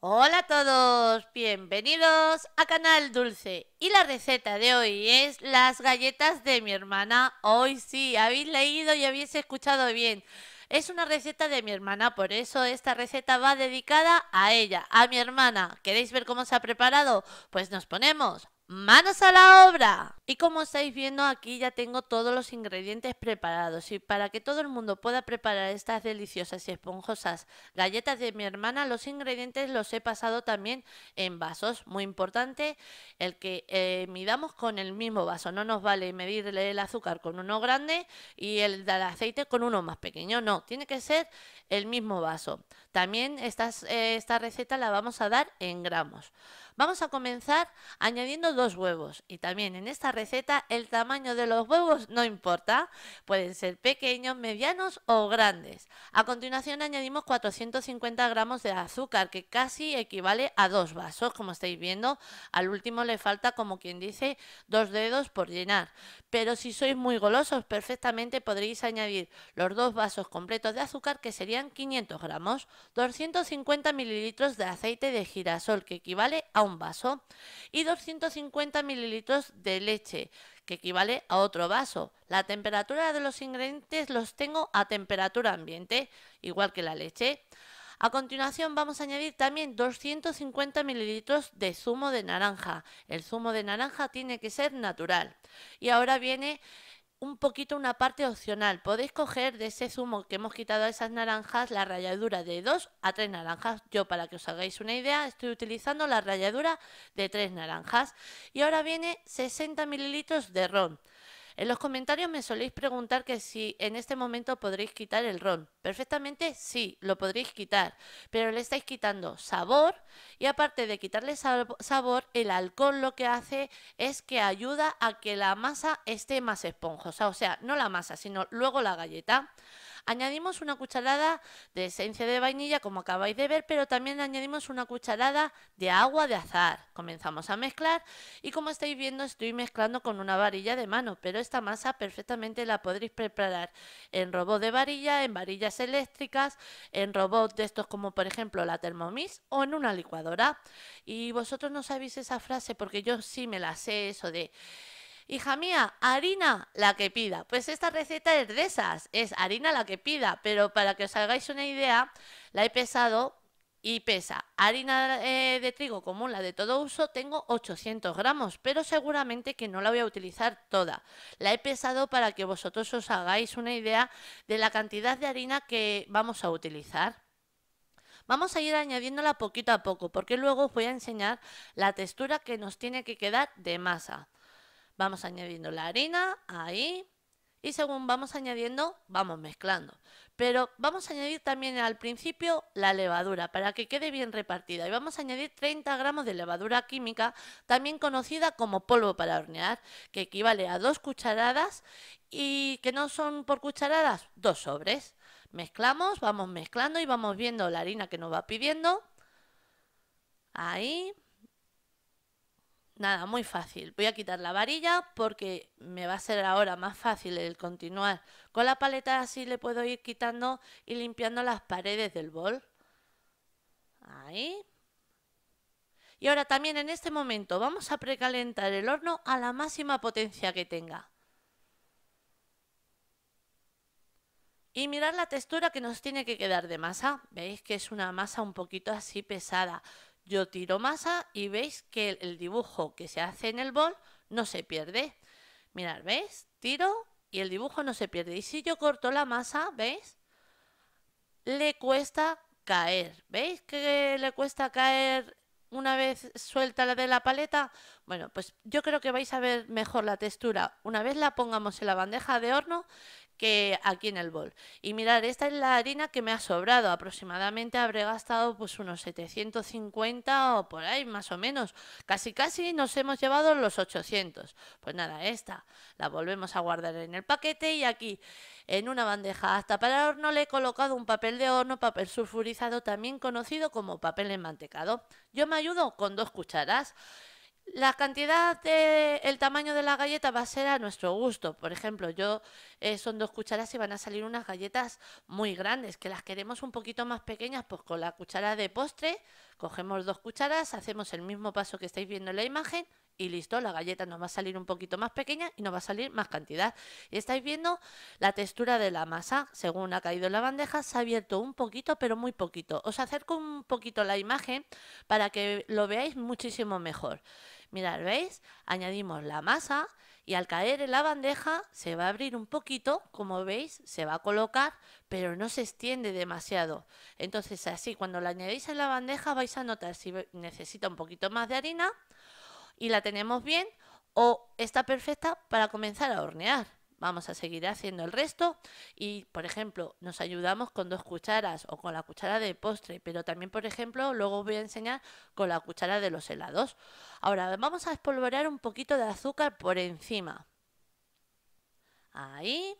Hola a todos, bienvenidos a Canal Dulce y la receta de hoy es las galletas de mi hermana. Hoy sí, habéis leído y habéis escuchado bien. Es una receta de mi hermana, por eso esta receta va dedicada a ella, a mi hermana. ¿Queréis ver cómo se ha preparado? Pues nos ponemos manos a la obra. Y como estáis viendo aquí ya tengo todos los ingredientes preparados y para que todo el mundo pueda preparar estas deliciosas y esponjosas galletas de mi hermana los ingredientes los he pasado también en vasos. Muy importante el que eh, midamos con el mismo vaso. No nos vale medirle el azúcar con uno grande y el del aceite con uno más pequeño. No, tiene que ser el mismo vaso. También eh, esta receta la vamos a dar en gramos. Vamos a comenzar añadiendo dos huevos y también en esta receta el tamaño de los huevos no importa, pueden ser pequeños, medianos o grandes. A continuación añadimos 450 gramos de azúcar que casi equivale a dos vasos, como estáis viendo, al último le falta como quien dice dos dedos por llenar, pero si sois muy golosos perfectamente podréis añadir los dos vasos completos de azúcar que serían 500 gramos. 250 mililitros de aceite de girasol, que equivale a un vaso, y 250 mililitros de leche, que equivale a otro vaso. La temperatura de los ingredientes los tengo a temperatura ambiente, igual que la leche. A continuación vamos a añadir también 250 mililitros de zumo de naranja. El zumo de naranja tiene que ser natural. Y ahora viene un poquito una parte opcional. Podéis coger de ese zumo que hemos quitado a esas naranjas la ralladura de 2 a 3 naranjas. Yo, para que os hagáis una idea, estoy utilizando la ralladura de 3 naranjas. Y ahora viene 60 mililitros de ron. En los comentarios me soléis preguntar que si en este momento podréis quitar el ron. Perfectamente sí, lo podréis quitar, pero le estáis quitando sabor y aparte de quitarle sabor, el alcohol lo que hace es que ayuda a que la masa esté más esponjosa, o sea, no la masa, sino luego la galleta. Añadimos una cucharada de esencia de vainilla, como acabáis de ver, pero también añadimos una cucharada de agua de azar. Comenzamos a mezclar y como estáis viendo estoy mezclando con una varilla de mano, pero esta masa perfectamente la podréis preparar en robot de varilla, en varillas eléctricas, en robot de estos como por ejemplo la Thermomix o en una licuadora. Y vosotros no sabéis esa frase porque yo sí me la sé, eso de hija mía, harina la que pida. Pues esta receta es de esas, es harina la que pida, pero para que os hagáis una idea, la he pesado y pesa harina eh, de trigo común, la de todo uso, tengo 800 gramos, pero seguramente que no la voy a utilizar toda. La he pesado para que vosotros os hagáis una idea de la cantidad de harina que vamos a utilizar. Vamos a ir añadiéndola poquito a poco, porque luego os voy a enseñar la textura que nos tiene que quedar de masa. Vamos añadiendo la harina ahí y según vamos añadiendo, vamos mezclando. Pero vamos a añadir también al principio la levadura para que quede bien repartida y vamos a añadir 30 gramos de levadura química, también conocida como polvo para hornear, que equivale a dos cucharadas y que no son por cucharadas, dos sobres. Mezclamos, vamos mezclando y vamos viendo la harina que nos va pidiendo. Ahí. Nada, muy fácil. Voy a quitar la varilla porque me va a ser ahora más fácil el continuar. Con la paleta así le puedo ir quitando y limpiando las paredes del bol. Ahí. Y ahora también en este momento vamos a precalentar el horno a la máxima potencia que tenga. Y mirar la textura que nos tiene que quedar de masa. Veis que es una masa un poquito así pesada yo tiro masa y veis que el dibujo que se hace en el bol no se pierde. Mirad, ¿veis? Tiro y el dibujo no se pierde. Y si yo corto la masa, ¿veis? Le cuesta caer. ¿Veis que le cuesta caer una vez suelta la de la paleta? Bueno, pues yo creo que vais a ver mejor la textura una vez la pongamos en la bandeja de horno que aquí en el bol. Y mirar, esta es la harina que me ha sobrado. Aproximadamente habré gastado pues unos 750 o por ahí, más o menos. Casi casi nos hemos llevado los 800. Pues nada, esta la volvemos a guardar en el paquete y aquí en una bandeja hasta para el horno le he colocado un papel de horno, papel sulfurizado, también conocido como papel enmantecado. Yo me ayudo con dos cucharas. La cantidad, de, el tamaño de la galleta va a ser a nuestro gusto. Por ejemplo, yo eh, son dos cucharas y van a salir unas galletas muy grandes, que las queremos un poquito más pequeñas, pues con la cuchara de postre cogemos dos cucharas, hacemos el mismo paso que estáis viendo en la imagen y listo, la galleta nos va a salir un poquito más pequeña y nos va a salir más cantidad. Y estáis viendo la textura de la masa, según ha caído la bandeja, se ha abierto un poquito, pero muy poquito. Os acerco un poquito la imagen para que lo veáis muchísimo mejor. Mirad, ¿veis? Añadimos la masa y al caer en la bandeja se va a abrir un poquito, como veis, se va a colocar, pero no se extiende demasiado. Entonces así, cuando la añadís en la bandeja vais a notar si necesita un poquito más de harina y la tenemos bien o está perfecta para comenzar a hornear vamos a seguir haciendo el resto y, por ejemplo, nos ayudamos con dos cucharas o con la cuchara de postre, pero también, por ejemplo, luego voy a enseñar con la cuchara de los helados. Ahora vamos a espolvorear un poquito de azúcar por encima. Ahí.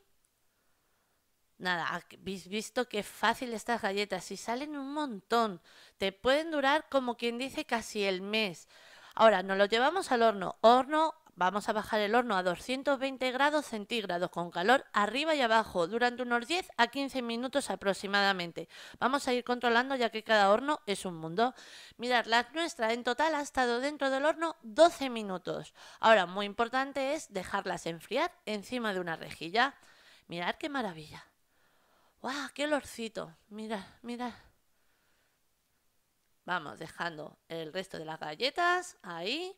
Nada, habéis visto qué fácil estas galletas y salen un montón. Te pueden durar como quien dice casi el mes. Ahora nos lo llevamos al horno, horno Vamos a bajar el horno a 220 grados centígrados con calor arriba y abajo durante unos 10 a 15 minutos aproximadamente. Vamos a ir controlando ya que cada horno es un mundo. Mirad, la nuestra en total ha estado dentro del horno 12 minutos. Ahora, muy importante es dejarlas enfriar encima de una rejilla. Mirad qué maravilla. ¡Wow, ¡Qué olorcito! Mirad, mirad. Vamos dejando el resto de las galletas ahí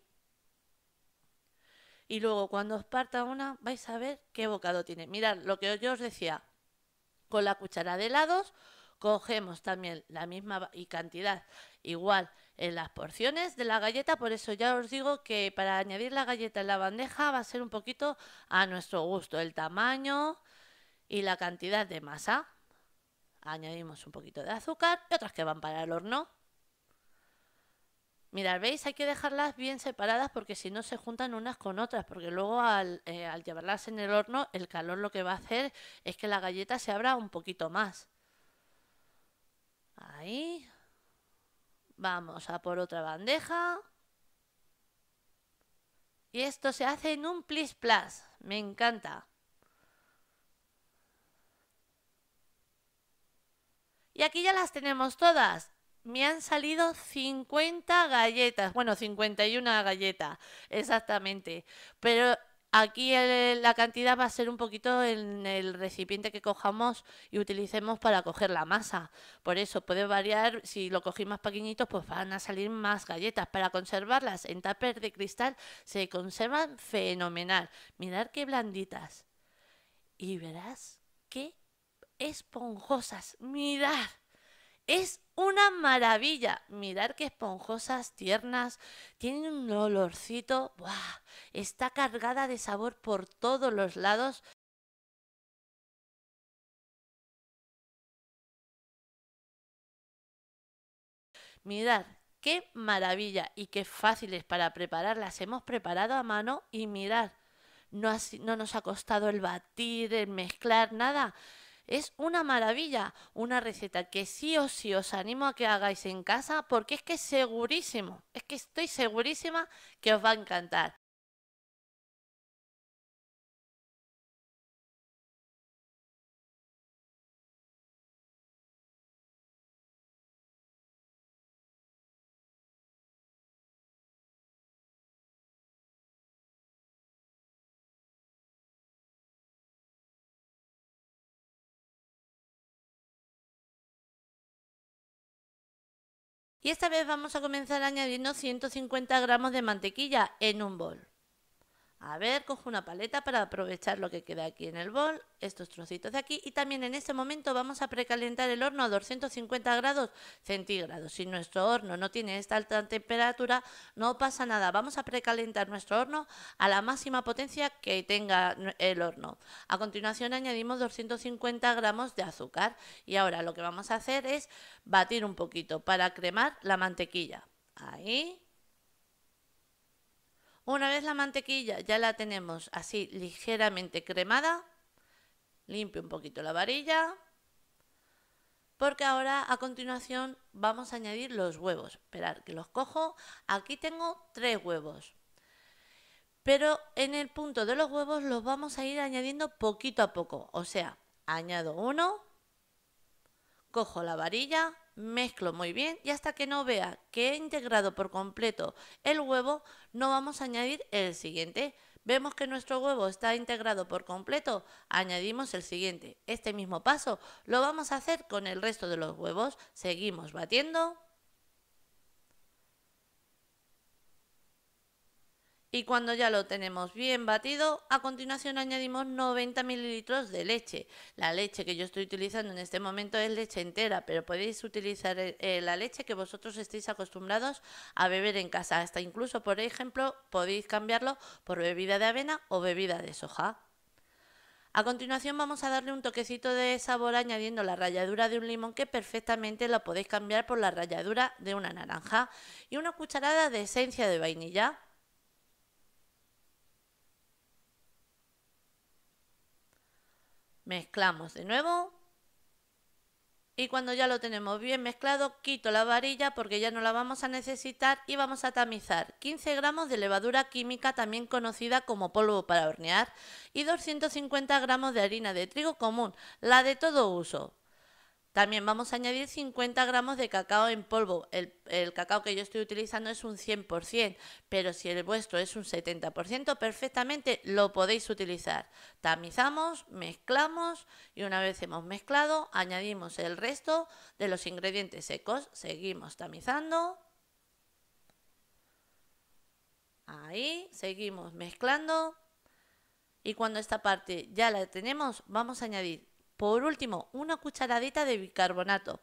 y luego cuando os parta una vais a ver qué bocado tiene. Mirad, lo que yo os decía, con la cuchara de helados cogemos también la misma y cantidad igual en las porciones de la galleta, por eso ya os digo que para añadir la galleta en la bandeja va a ser un poquito a nuestro gusto, el tamaño y la cantidad de masa. Añadimos un poquito de azúcar y otras que van para el horno. Mirad, ¿veis? Hay que dejarlas bien separadas porque si no se juntan unas con otras, porque luego eh, al, llevarlas en el horno, el calor lo que va a hacer es que la galleta se abra un poquito más. Ahí. Vamos a por otra bandeja. Y esto se hace en un plis plas. Me encanta. Y aquí ya las tenemos todas me han salido 50 galletas. Bueno, 51 galletas, exactamente. Pero aquí la cantidad va a ser un poquito en el recipiente que cojamos y utilicemos para coger la masa. Por eso puede variar, si lo cogí más pequeñitos, pues van a salir más galletas. Para conservarlas en tupper de cristal se conservan fenomenal. Mirad qué blanditas. Y verás qué esponjosas. Mirad. Es una maravilla. Mirad qué esponjosas, tiernas, tienen un olorcito, ¡buah! está cargada de sabor por todos los lados. Mirad, qué maravilla y qué fáciles para prepararlas. hemos preparado a mano y mirad, no, no nos ha costado el batir, el mezclar, nada. Es una maravilla, una receta que sí o sí os animo a que hagáis en casa porque es que es segurísimo, es que estoy segurísima que os va a encantar. Y esta vez vamos a comenzar añadiendo 150 gramos de mantequilla en un bol. A ver, cojo una paleta para aprovechar lo que queda aquí en el bol, estos trocitos de aquí y también en este momento vamos a precalentar el horno a 250 grados centígrados. Si nuestro horno no tiene esta alta temperatura, no pasa nada. Vamos a precalentar nuestro horno a la máxima potencia que tenga el horno. A continuación añadimos 250 gramos de azúcar y ahora lo que vamos a hacer es batir un poquito para cremar la mantequilla. Ahí, una vez la mantequilla ya la tenemos así ligeramente cremada, limpio un poquito la varilla, porque ahora a continuación vamos a añadir los huevos. Esperar que los cojo. Aquí tengo tres huevos. Pero en el punto de los huevos los vamos a ir añadiendo poquito a poco. O sea, añado uno, cojo la varilla, mezclo muy bien y hasta que no vea que he integrado por completo el huevo, no vamos a añadir el siguiente. Vemos que nuestro huevo está integrado por completo, añadimos el siguiente. Este mismo paso lo vamos a hacer con el resto de los huevos. Seguimos batiendo. Y cuando ya lo tenemos bien batido, a continuación añadimos 90 mililitros de leche. La leche que yo estoy utilizando en este momento es leche entera, pero podéis utilizar eh, eh, la leche que vosotros estéis acostumbrados a beber en casa. Hasta incluso, por ejemplo, podéis cambiarlo por bebida de avena o bebida de soja. A continuación vamos a darle un toquecito de sabor añadiendo la ralladura de un limón que perfectamente lo podéis cambiar por la ralladura de una naranja y una cucharada de esencia de vainilla. Mezclamos de nuevo. Y cuando ya lo tenemos bien mezclado, quito la varilla porque ya no la vamos a necesitar y vamos a tamizar 15 gramos de levadura química, también conocida como polvo para hornear, y 250 gramos de harina de trigo común, la de todo uso, también vamos a añadir 50 gramos de cacao en polvo. El, cacao que yo estoy utilizando es un 100%, pero si el vuestro es un 70%, perfectamente lo podéis utilizar. Tamizamos, mezclamos y una vez hemos mezclado, añadimos el resto de los ingredientes secos. Seguimos tamizando. Ahí, seguimos mezclando. Y cuando esta parte ya la tenemos, vamos a añadir por último, una cucharadita de bicarbonato.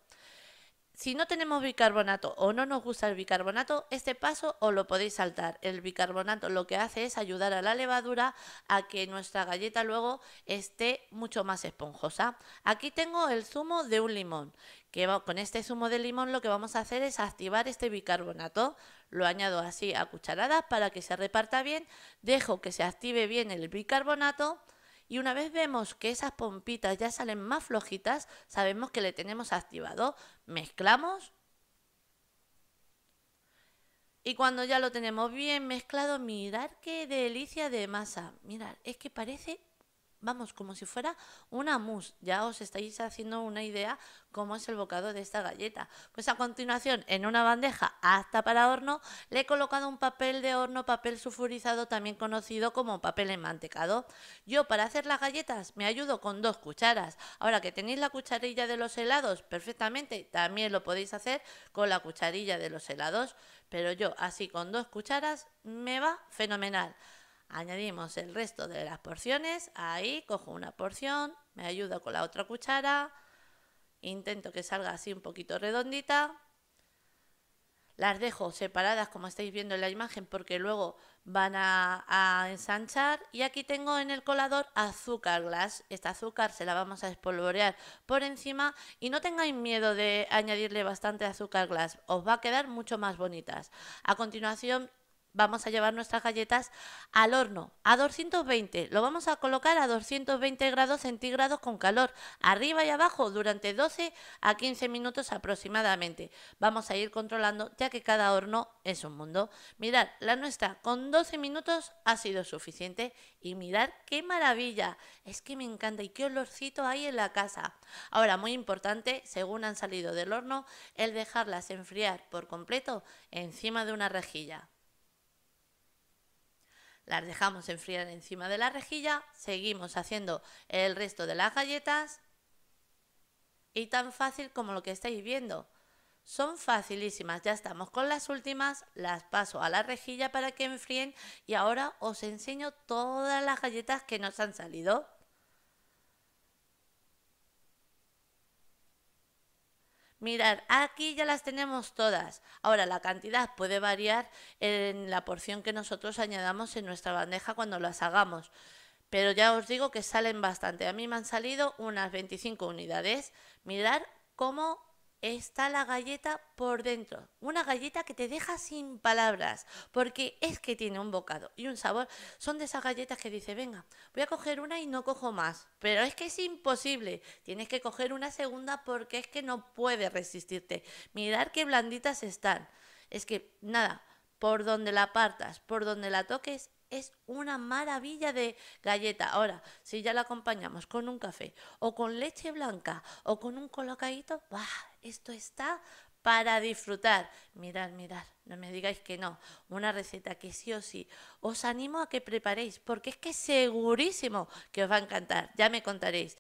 Si no tenemos bicarbonato o no nos gusta el bicarbonato, este paso os lo podéis saltar. El bicarbonato lo que hace es ayudar a la levadura a que nuestra galleta luego esté mucho más esponjosa. Aquí tengo el zumo de un limón, que con este zumo de limón lo que vamos a hacer es activar este bicarbonato. Lo añado así a cucharadas para que se reparta bien, dejo que se active bien el bicarbonato y una vez vemos que esas pompitas ya salen más flojitas, sabemos que le tenemos activado. Mezclamos. Y cuando ya lo tenemos bien mezclado, mirar qué delicia de masa. mirar es que parece vamos, como si fuera una mousse. Ya os estáis haciendo una idea cómo es el bocado de esta galleta. Pues a continuación, en una bandeja hasta para horno, le he colocado un papel de horno, papel sulfurizado, también conocido como papel enmantecado. Yo para hacer las galletas me ayudo con dos cucharas. Ahora que tenéis la cucharilla de los helados, perfectamente, también lo podéis hacer con la cucharilla de los helados. Pero yo así con dos cucharas me va fenomenal. Añadimos el resto de las porciones, ahí cojo una porción, me ayudo con la otra cuchara, intento que salga así un poquito redondita. Las dejo separadas como estáis viendo en la imagen porque luego van a, ensanchar. Y aquí tengo en el colador azúcar glass. Esta azúcar se la vamos a espolvorear por encima y no tengáis miedo de añadirle bastante azúcar glass. Os va a quedar mucho más bonitas. A continuación vamos a llevar nuestras galletas al horno a 220. Lo vamos a colocar a 220 grados centígrados con calor, arriba y abajo, durante 12 a 15 minutos aproximadamente. Vamos a ir controlando ya que cada horno es un mundo. Mirad, la nuestra con 12 minutos ha sido suficiente y mirad qué maravilla. Es que me encanta y qué olorcito hay en la casa. Ahora, muy importante, según han salido del horno, el dejarlas enfriar por completo encima de una rejilla las dejamos enfriar encima de la rejilla, seguimos haciendo el resto de las galletas y tan fácil como lo que estáis viendo. Son facilísimas, ya estamos con las últimas, las paso a la rejilla para que enfríen y ahora os enseño todas las galletas que nos han salido. Mirad, aquí ya las tenemos todas. Ahora, la cantidad puede variar en la porción que nosotros añadamos en nuestra bandeja cuando las hagamos. Pero ya os digo que salen bastante. A mí me han salido unas 25 unidades. Mirad cómo está la galleta por dentro. Una galleta que te deja sin palabras, porque es que tiene un bocado y un sabor. Son de esas galletas que dice, venga, voy a coger una y no cojo más. Pero es que es imposible. Tienes que coger una segunda porque es que no puede resistirte. Mirar qué blanditas están. Es que, nada, por donde la partas, por donde la toques, es una maravilla de galleta. Ahora, si ya la acompañamos con un café o con leche blanca o con un colocadito, ¡bah! Esto está para disfrutar. Mirad, mirad, no me digáis que no. Una receta que sí o sí os animo a que preparéis, porque es que segurísimo que os va a encantar. Ya me contaréis.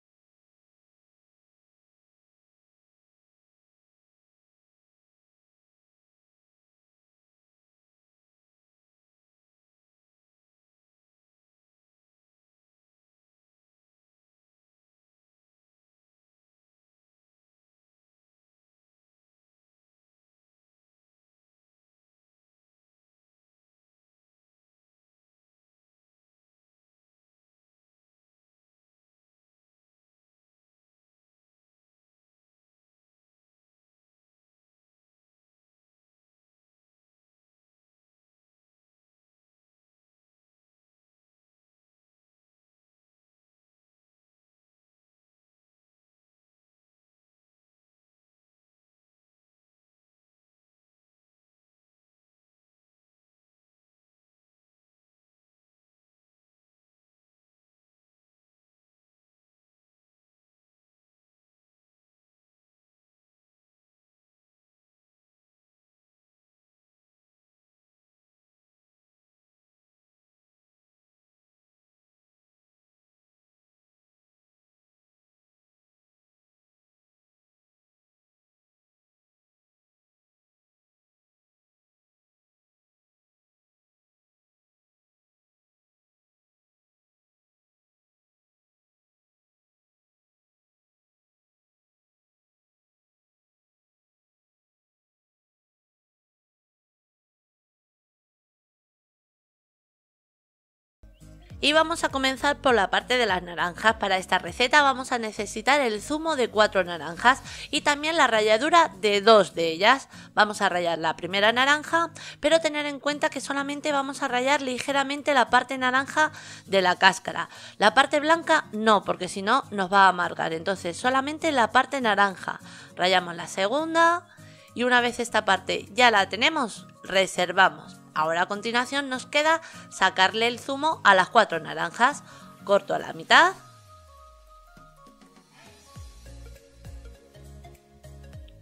Y vamos a comenzar por la parte de las naranjas. Para esta receta vamos a necesitar el zumo de cuatro naranjas y también la ralladura de dos de ellas. Vamos a rallar la primera naranja, pero tener en cuenta que solamente vamos a rallar ligeramente la parte naranja de la cáscara. La parte blanca no, porque si no nos va a amargar. Entonces solamente la parte naranja. Rayamos la segunda y una vez esta parte ya la tenemos, reservamos. Ahora a continuación nos queda sacarle el zumo a las cuatro naranjas. Corto a la mitad.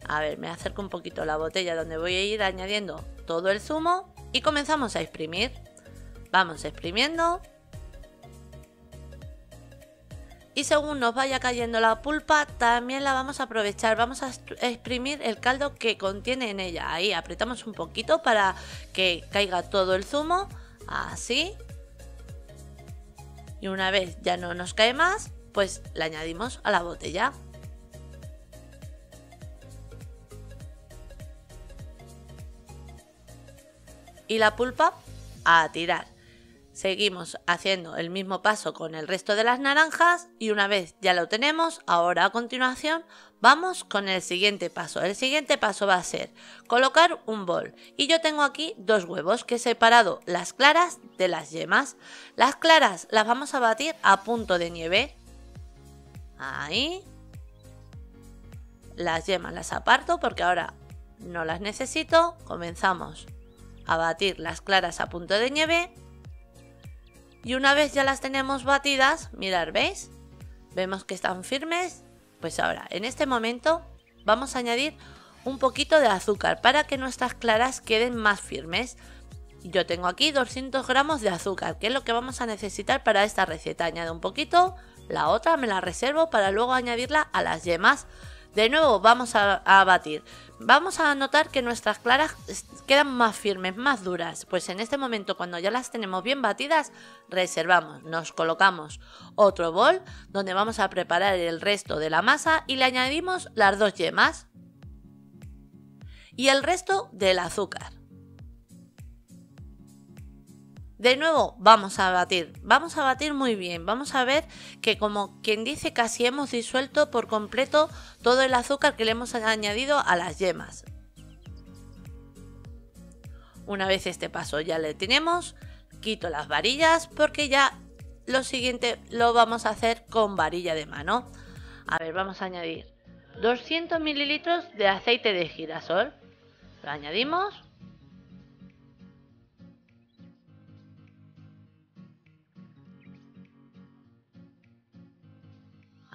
A ver, me acerco un poquito a la botella donde voy a ir añadiendo todo el zumo y comenzamos a exprimir. Vamos exprimiendo y según nos vaya cayendo la pulpa también la vamos a aprovechar, vamos a exprimir el caldo que contiene en ella, ahí apretamos un poquito para que caiga todo el zumo, así, y una vez ya no nos cae más, pues la añadimos a la botella. Y la pulpa a tirar. Seguimos haciendo el mismo paso con el resto de las naranjas y una vez ya lo tenemos, ahora a continuación vamos con el siguiente paso. El siguiente paso va a ser colocar un bol y yo tengo aquí dos huevos que he separado las claras de las yemas. Las claras las vamos a batir a punto de nieve. Ahí. Las yemas las aparto porque ahora no las necesito. Comenzamos a batir las claras a punto de nieve y una vez ya las tenemos batidas, mirar, ¿veis? Vemos que están firmes. Pues ahora, en este momento, vamos a añadir un poquito de azúcar para que nuestras claras queden más firmes. Yo tengo aquí 200 gramos de azúcar, que es lo que vamos a necesitar para esta receta. Añado un poquito, la otra me la reservo para luego añadirla a las yemas. De nuevo, vamos a, batir. Vamos a notar que nuestras claras quedan más firmes, más duras, pues en este momento cuando ya las tenemos bien batidas, reservamos, nos colocamos otro bol donde vamos a preparar el resto de la masa y le añadimos las dos yemas y el resto del azúcar. De nuevo, vamos a batir, vamos a batir muy bien, vamos a ver que como quien dice casi hemos disuelto por completo todo el azúcar que le hemos añadido a las yemas. Una vez este paso ya le tenemos, quito las varillas porque ya lo siguiente lo vamos a hacer con varilla de mano. A ver, vamos a añadir 200 mililitros de aceite de girasol. Lo añadimos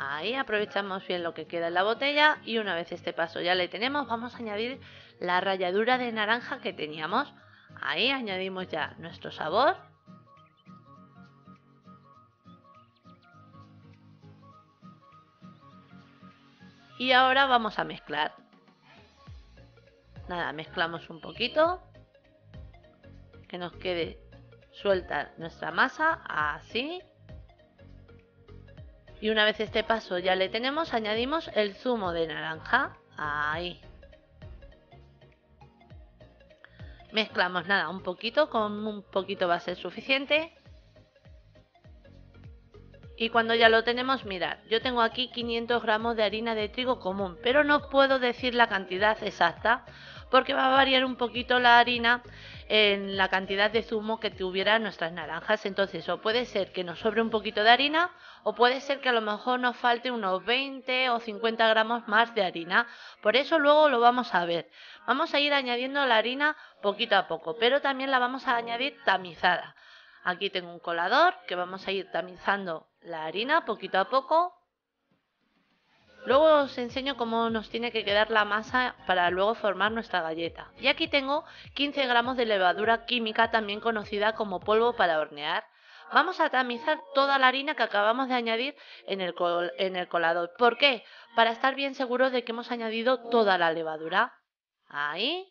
Ahí aprovechamos bien lo que queda en la botella y una vez este paso ya le tenemos, vamos a añadir la ralladura de naranja que teníamos. Ahí añadimos ya nuestro sabor. Y ahora vamos a mezclar. Nada, mezclamos un poquito. Que nos quede suelta nuestra masa, así. Y una vez este paso ya le tenemos, añadimos el zumo de naranja. Ahí. Mezclamos nada, un poquito, con un poquito va a ser suficiente. Y cuando ya lo tenemos, mirad, yo tengo aquí 500 gramos de harina de trigo común, pero no puedo decir la cantidad exacta porque va a variar un poquito la harina en la cantidad de zumo que tuvieran nuestras naranjas. Entonces, o puede ser que nos sobre un poquito de harina, o puede ser que a lo mejor nos falte unos 20 o 50 gramos más de harina. Por eso luego lo vamos a ver. Vamos a ir añadiendo la harina poquito a poco, pero también la vamos a añadir tamizada. Aquí tengo un colador que vamos a ir tamizando la harina poquito a poco Luego os enseño cómo nos tiene que quedar la masa para luego formar nuestra galleta. Y aquí tengo 15 gramos de levadura química, también conocida como polvo para hornear. Vamos a tamizar toda la harina que acabamos de añadir en el, en el colador. ¿Por qué? Para estar bien seguros de que hemos añadido toda la levadura. Ahí.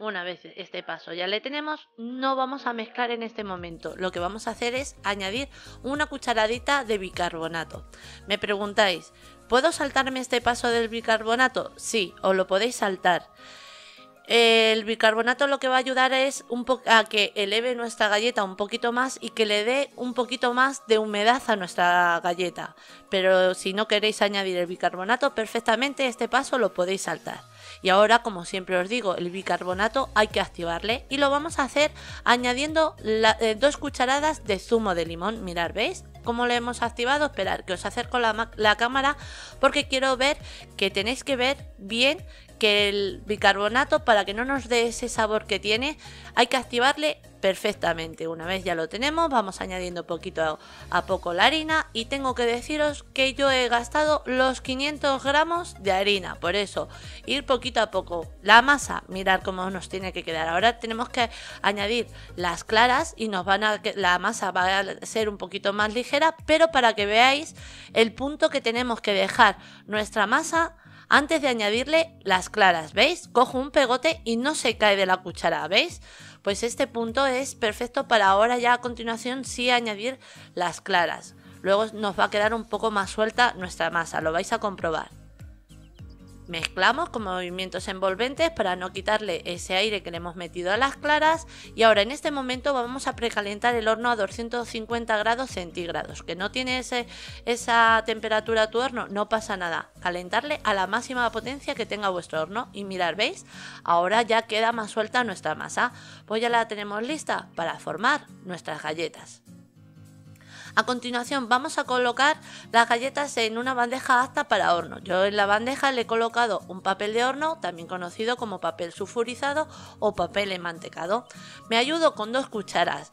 Una vez este paso ya le tenemos, no vamos a mezclar en este momento. Lo que vamos a hacer es añadir una cucharadita de bicarbonato. Me preguntáis, ¿puedo saltarme este paso del bicarbonato? Sí, os lo podéis saltar. El bicarbonato lo que va a ayudar es un a que eleve nuestra galleta un poquito más y que le dé un poquito más de humedad a nuestra galleta. Pero si no queréis añadir el bicarbonato, perfectamente este paso lo podéis saltar. Y ahora, como siempre os digo, el bicarbonato hay que activarle y lo vamos a hacer añadiendo eh, dos cucharadas de zumo de limón. Mirar, ¿veis? cómo lo hemos activado, esperar que os acerco la, cámara porque quiero ver que tenéis que ver bien que el bicarbonato, para que no nos dé ese sabor que tiene, hay que activarle perfectamente. Una vez ya lo tenemos, vamos añadiendo poquito a, poco la harina y tengo que deciros que yo he gastado los 500 gramos de harina, por eso ir poquito a poco. La masa, Mirad cómo nos tiene que quedar. Ahora tenemos que añadir las claras y nos van a la masa va a ser un poquito más ligera, pero para que veáis el punto que tenemos que dejar nuestra masa antes de añadirle las claras, ¿veis? Cojo un pegote y no se cae de la cuchara, ¿veis? Pues este punto es perfecto para ahora ya a continuación sí añadir las claras. Luego nos va a quedar un poco más suelta nuestra masa, lo vais a comprobar. Mezclamos con movimientos envolventes para no quitarle ese aire que le hemos metido a las claras y ahora en este momento vamos a precalentar el horno a 250 grados centígrados, que no tiene esa temperatura tu horno, no pasa nada, calentarle a la máxima potencia que tenga vuestro horno y mirar, ¿veis? Ahora ya queda más suelta nuestra masa, pues ya la tenemos lista para formar nuestras galletas. A continuación vamos a colocar las galletas en una bandeja apta para horno. Yo en la bandeja le he colocado un papel de horno, también conocido como papel sulfurizado o papel enmantecado. Me ayudo con dos cucharas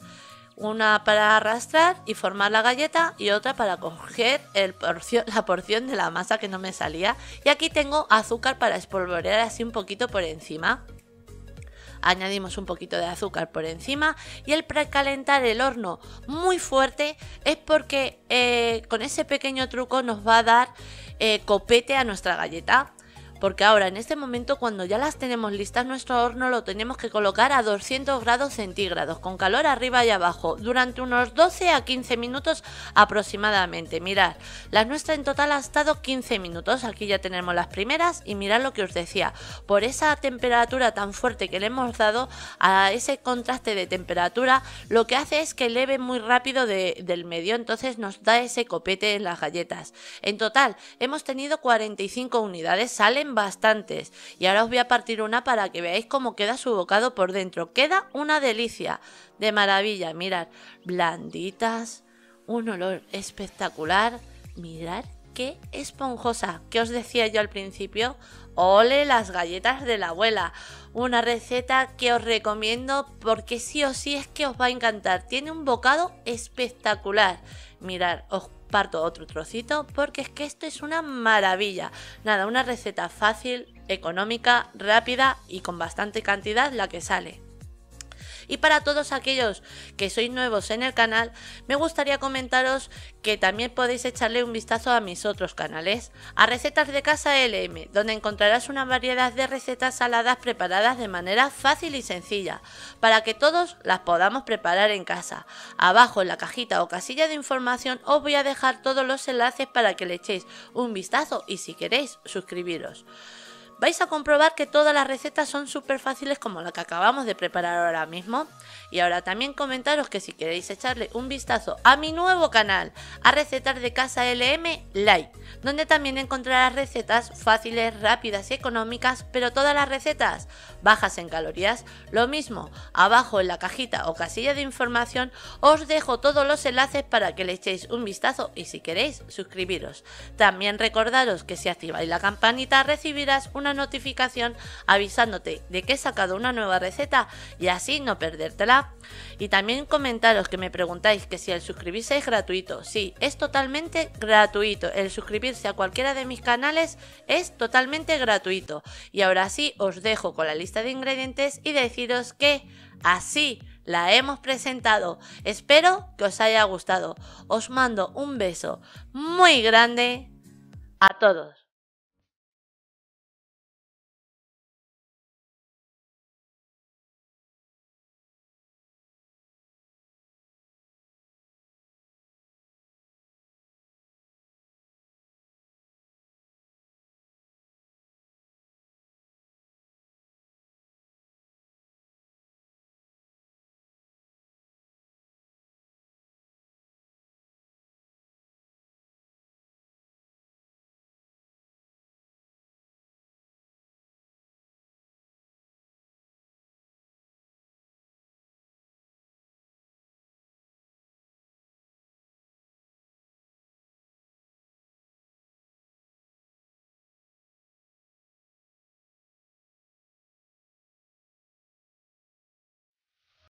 una para arrastrar y formar la galleta y otra para coger la porción de la masa que no me salía. Y aquí tengo azúcar para espolvorear así un poquito por encima añadimos un poquito de azúcar por encima y el precalentar el horno muy fuerte es porque eh, con ese pequeño truco nos va a dar eh, copete a nuestra galleta porque ahora en este momento cuando ya las tenemos listas nuestro horno lo tenemos que colocar a 200 grados centígrados con calor arriba y abajo durante unos 12 a 15 minutos aproximadamente. Mirad, la nuestra en total ha estado 15 minutos, aquí ya tenemos las primeras y mirad lo que os decía, por esa temperatura tan fuerte que le hemos dado a ese contraste de temperatura lo que hace es que eleve muy rápido del medio, entonces nos da ese copete en las galletas. En total hemos tenido 45 unidades, salen bastantes. Y ahora os voy a partir una para que veáis cómo queda su bocado por dentro. Queda una delicia, de maravilla. Mirad, blanditas, un olor espectacular. Mirad qué esponjosa. Que os decía yo al principio, ole las galletas de la abuela. Una receta que os recomiendo porque sí o sí es que os va a encantar. Tiene un bocado espectacular. Mirad, os parto otro trocito porque es que esto es una maravilla. Nada, una receta fácil, económica, rápida y con bastante cantidad la que sale. Y para todos aquellos que sois nuevos en el canal, me gustaría comentaros que también podéis echarle un vistazo a mis otros canales, a Recetas de Casa LM, donde encontrarás una variedad de recetas saladas preparadas de manera fácil y sencilla, para que todos las podamos preparar en casa. Abajo en la cajita o casilla de información os voy a dejar todos los enlaces para que le echéis un vistazo y si queréis suscribiros. Vais a comprobar que todas las recetas son súper fáciles como la que acabamos de preparar ahora mismo. Y ahora también comentaros que si queréis echarle un vistazo a mi nuevo canal, a Recetas de Casa LM like donde también encontrarás recetas fáciles, rápidas y económicas, pero todas las recetas bajas en calorías? Lo mismo, abajo en la cajita o casilla de información os dejo todos los enlaces para que le echéis un vistazo y si queréis suscribiros. También recordaros que si activáis la campanita recibirás una notificación avisándote de que he sacado una nueva receta y así no perdértela. Y también comentaros que me preguntáis que si el suscribirse es gratuito. Sí, es totalmente gratuito. El suscribirse a cualquiera de mis canales es totalmente gratuito. Y ahora sí os dejo con la lista de ingredientes y deciros que así la hemos presentado. Espero que os haya gustado. Os mando un beso muy grande a todos.